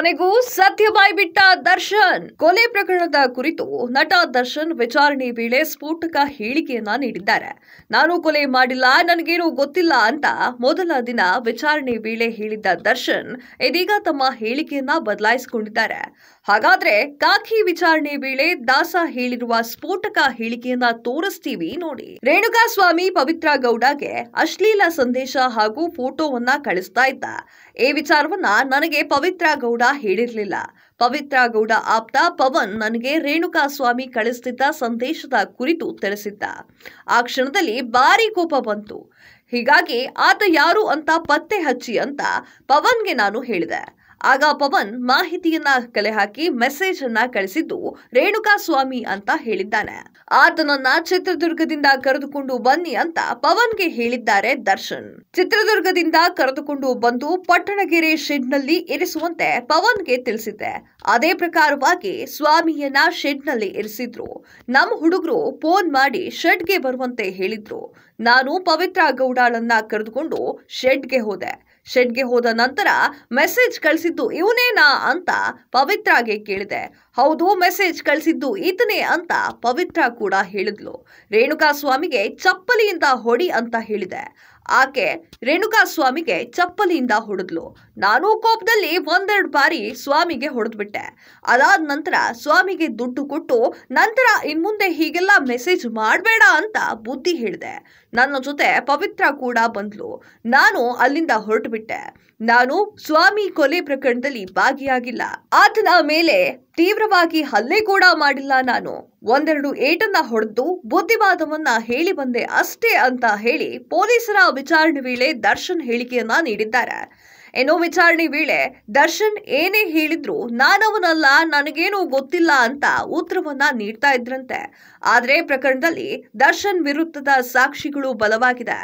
ಕೊನೆಗೂ ಸತ್ಯ ಬಾಯ್ಬಿಟ್ಟ ದರ್ಶನ್ ಕೊಲೆ ಪ್ರಕರಣದ ಕುರಿತು ನಟ ದರ್ಶನ್ ವಿಚಾರಣೆ ವೇಳೆ ಸ್ಫೋಟಕ ಹೇಳಿಕೆಯನ್ನ ನೀಡಿದ್ದಾರೆ ನಾನು ಕೊಲೆ ಮಾಡಿಲ್ಲ ನನಗೇನು ಗೊತ್ತಿಲ್ಲ ಅಂತ ಮೊದಲ ದಿನ ವಿಚಾರಣೆ ವೇಳೆ ಹೇಳಿದ್ದ ದರ್ಶನ್ ಇದೀಗ ತಮ್ಮ ಹೇಳಿಕೆಯನ್ನ ಬದಲಾಯಿಸಿಕೊಂಡಿದ್ದಾರೆ ಹಾಗಾದ್ರೆ ಕಾಕಿ ವಿಚಾರಣೆ ವೇಳೆ ದಾಸ ಹೇಳಿರುವ ಸ್ಫೋಟಕ ಹೇಳಿಕೆಯನ್ನ ತೋರಿಸ್ತೀವಿ ನೋಡಿ ರೇಣುಕಾ ಸ್ವಾಮಿ ಪವಿತ್ರ ಗೌಡಗೆ ಅಶ್ಲೀಲ ಸಂದೇಶ ಹಾಗೂ ಫೋಟೋವನ್ನ ಕಳಿಸ್ತಾ ಇದ್ದ ಈ ವಿಚಾರವನ್ನ ನನಗೆ ಪವಿತ್ರ ಗೌಡ ಹೇಳಿರಲಿಲ್ಲ ಪವಿತ್ರ ಗೌಡ ಆಪ್ತ ಪವನ್ ನನಗೆ ರೇಣುಕಾ ಸ್ವಾಮಿ ಕಳಿಸ್ತಿದ್ದ ಸಂದೇಶದ ಕುರಿತು ತಿಳಿಸಿದ್ದ ಆ ಕ್ಷಣದಲ್ಲಿ ಭಾರಿ ಕೋಪ ಬಂತು ಹೀಗಾಗಿ ಆತ ಯಾರು ಅಂತ ಪತ್ತೆ ಹಚ್ಚಿ ಅಂತ ಪವನ್ಗೆ ನಾನು ಹೇಳಿದೆ ಆಗ ಪವನ್ ಮಾಹಿತಿಯನ್ನ ಕಲೆ ಹಾಕಿ ಮೆಸೇಜ್ ಅನ್ನ ಕಳಿಸಿದ್ದು ರೇಣುಕಾ ಸ್ವಾಮಿ ಅಂತ ಹೇಳಿದ್ದಾನೆ ಆತನನ್ನ ಚಿತ್ರದುರ್ಗದಿಂದ ಕರೆದುಕೊಂಡು ಬನ್ನಿ ಅಂತ ಪವನ್ಗೆ ಹೇಳಿದ್ದಾರೆ ದರ್ಶನ್ ಚಿತ್ರದುರ್ಗದಿಂದ ಕರೆದುಕೊಂಡು ಬಂದು ಪಟ್ಟಣಗೆರೆ ಶೆಡ್ ನಲ್ಲಿ ಇರಿಸುವಂತೆ ಪವನ್ಗೆ ತಿಳಿಸಿದ್ದೆ ಅದೇ ಪ್ರಕಾರವಾಗಿ ಸ್ವಾಮಿಯನ್ನ ಶೆಡ್ ನಲ್ಲಿ ಇರಿಸಿದ್ರು ನಮ್ಮ ಹುಡುಗರು ಫೋನ್ ಮಾಡಿ ಶೆಡ್ಗೆ ಬರುವಂತೆ ಹೇಳಿದ್ರು ನಾನು ಪವಿತ್ರ ಗೌಡಾಳನ್ನ ಕರೆದುಕೊಂಡು ಶೆಡ್ಗೆ ಹೋದೆ ಶೆಡ್ಗೆ ಹೋದ ನಂತರ ಮೆಸೇಜ್ ಕಳಿಸಿದ್ದು ಇವನೇನಾ ಅಂತ ಪವಿತ್ರಾಗೆ ಕೇಳಿದೆ ಹೌದು ಮೆಸೇಜ್ ಕಳಿಸಿದ್ದು ಈತನೇ ಅಂತ ಪವಿತ್ರ ಕೂಡ ಹೇಳಿದ್ಲು ರೇಣುಕಾ ಸ್ವಾಮಿಗೆ ಚಪ್ಪಲಿಯಿಂದ ಹೊಡಿ ಅಂತ ಹೇಳಿದೆ ಆಕೆ ರೇಣುಕಾ ಸ್ವಾಮಿಗೆ ಚಪ್ಪಲಿಯಿಂದ ಹೊಡೆದ್ಲು ನಾನು ಕೋಪದಲ್ಲಿ ಒಂದೆರಡು ಬಾರಿ ಸ್ವಾಮಿಗೆ ಹೊಡೆದ್ಬಿಟ್ಟೆ ಅದಾದ ನಂತರ ಸ್ವಾಮಿಗೆ ದುಡ್ಡು ಕೊಟ್ಟು ನಂತರ ಇನ್ಮುಂದೆ ಹೀಗೆಲ್ಲ ಮೆಸೇಜ್ ಮಾಡಬೇಡ ಅಂತ ಬುದ್ಧಿ ಹೇಳಿದೆ ನನ್ನ ಜೊತೆ ಪವಿತ್ರ ಕೂಡ ಬಂದ್ಲು ನಾನು ಅಲ್ಲಿಂದ ಬಿಟ್ಟೆ ನಾನು ಸ್ವಾಮಿ ಕೊಲೆ ಪ್ರಕರಣದಲ್ಲಿ ಭಾಗಿಯಾಗಿಲ್ಲ ಆತನ ಮೇಲೆ ತೀವ್ರವಾಗಿ ಹಲ್ಲೆ ಕೂಡ ಮಾಡಿಲ್ಲ ನಾನು ಒಂದೆರಡು ಏಟನ್ನ ಹೊಡೆದು ಬುದ್ಧಿವಾದವನ್ನ ಹೇಳಿ ಬಂದೆ ಅಷ್ಟೇ ಅಂತ ಹೇಳಿ ಪೊಲೀಸರ ವಿಚಾರಣೆ ವೇಳೆ ದರ್ಶನ್ ಹೇಳಿಕೆಯನ್ನ ನೀಡಿದ್ದಾರೆ ಏನೋ ವಿಚಾರಣೆ ವೇಳೆ ದರ್ಶನ್ ಏನೇ ಹೇಳಿದ್ರು ನಾನವನಲ್ಲ ನನಗೇನೂ ಗೊತ್ತಿಲ್ಲ ಅಂತ ಉತ್ತರವನ್ನ ನೀಡ್ತಾ ಇದ್ರಂತೆ ಆದರೆ ಪ್ರಕರಣದಲ್ಲಿ ದರ್ಶನ್ ವಿರುದ್ಧದ ಸಾಕ್ಷಿಗಳು ಬಲವಾಗಿದೆ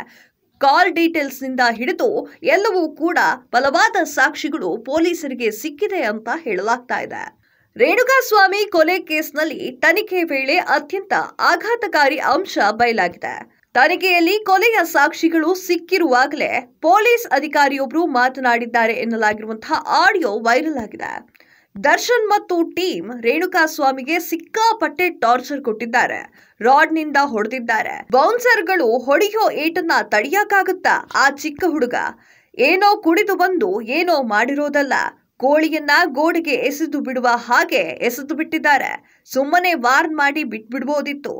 ಕಾಲ್ ಡೀಟೇಲ್ಸ್ ನಿಂದ ಹಿಡಿದು ಎಲ್ಲವೂ ಕೂಡ ಬಲವಾದ ಸಾಕ್ಷಿಗಳು ಪೊಲೀಸರಿಗೆ ಸಿಕ್ಕಿದೆ ಅಂತ ಹೇಳಲಾಗ್ತಾ ಇದೆ ರೇಣುಕಾಸ್ವಾಮಿ ಕೊಲೆ ಕೇಸ್ನಲ್ಲಿ ತನಿಖೆ ವೇಳೆ ಅತ್ಯಂತ ಆಘಾತಕಾರಿ ಅಂಶ ಬಯಲಾಗಿದೆ ತನಿಖೆಯಲ್ಲಿ ಕೊಲೆಯ ಸಾಕ್ಷಿಗಳು ಸಿಕ್ಕಿರುವಾಗಲೇ ಪೊಲೀಸ್ ಅಧಿಕಾರಿಯೊಬ್ಬರು ಮಾತನಾಡಿದ್ದಾರೆ ಎನ್ನಲಾಗಿರುವಂತಹ ಆಡಿಯೋ ವೈರಲ್ ಆಗಿದೆ ದರ್ಶನ್ ಮತ್ತು ಟೀಮ್ ರೇಣುಕಾಸ್ವಾಮಿಗೆ ಸಿಕ್ಕಾಪಟ್ಟೆ ಟಾರ್ಚರ್ ಕೊಟ್ಟಿದ್ದಾರೆ ರಾಡ್ ನಿಂದ ಹೊಡೆದಿದ್ದಾರೆ ಬೌನ್ಸರ್ಗಳು ಹೊಡೆಯೋ ಏಟನ್ನ ತಡೆಯಕಾಗುತ್ತಾ ಆ ಚಿಕ್ಕ ಹುಡುಗ ಏನೋ ಕುಡಿದು ಬಂದು ಏನೋ ಮಾಡಿರೋದಲ್ಲ ಕೋಳಿಯನ್ನ ಗೋಡೆಗೆ ಎಸೆದು ಬಿಡುವ ಹಾಗೆ ಎಸೆದು ಬಿಟ್ಟಿದ್ದಾರೆ ಸುಮ್ಮನೆ ವಾರ್ನ್ ಮಾಡಿ ಬಿಟ್ಬಿಡ್ಬೋದಿತ್ತು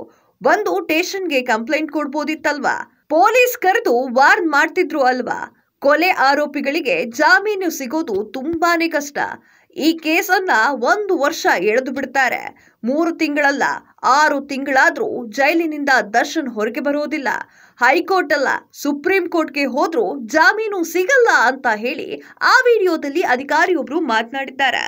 ಒಂದು ಟೇಷನ್ಗೆ ಕಂಪ್ಲೇಂಟ್ ಕೊಡ್ಬೋದಿತ್ತಲ್ವಾ ಪೊಲೀಸ್ ಕರೆದು ವಾರ್ನ್ ಮಾಡ್ತಿದ್ರು ಅಲ್ವಾ ಕೊಲೆ ಆರೋಪಿಗಳಿಗೆ ಜಾಮೀನು ಸಿಗೋದು ತುಂಬಾನೇ ಕಷ್ಟ ಈ ಕೇಸನ್ನ ಒಂದು ವರ್ಷ ಎಳೆದು ಬಿಡ್ತಾರೆ ಮೂರು ತಿಂಗಳಲ್ಲ ಆರು ತಿಂಗಳಾದ್ರೂ ಜೈಲಿನಿಂದ ದರ್ಶನ್ ಹೊರಗೆ ಬರುವುದಿಲ್ಲ ಹೈಕೋರ್ಟ್ ಅಲ್ಲ ಸುಪ್ರೀಂ ಕೋರ್ಟ್ಗೆ ಹೋದ್ರೂ ಜಾಮೀನು ಸಿಗಲ್ಲ ಅಂತ ಹೇಳಿ ಆ ವಿಡಿಯೋದಲ್ಲಿ ಅಧಿಕಾರಿಯೊಬ್ರು ಮಾತನಾಡಿದ್ದಾರೆ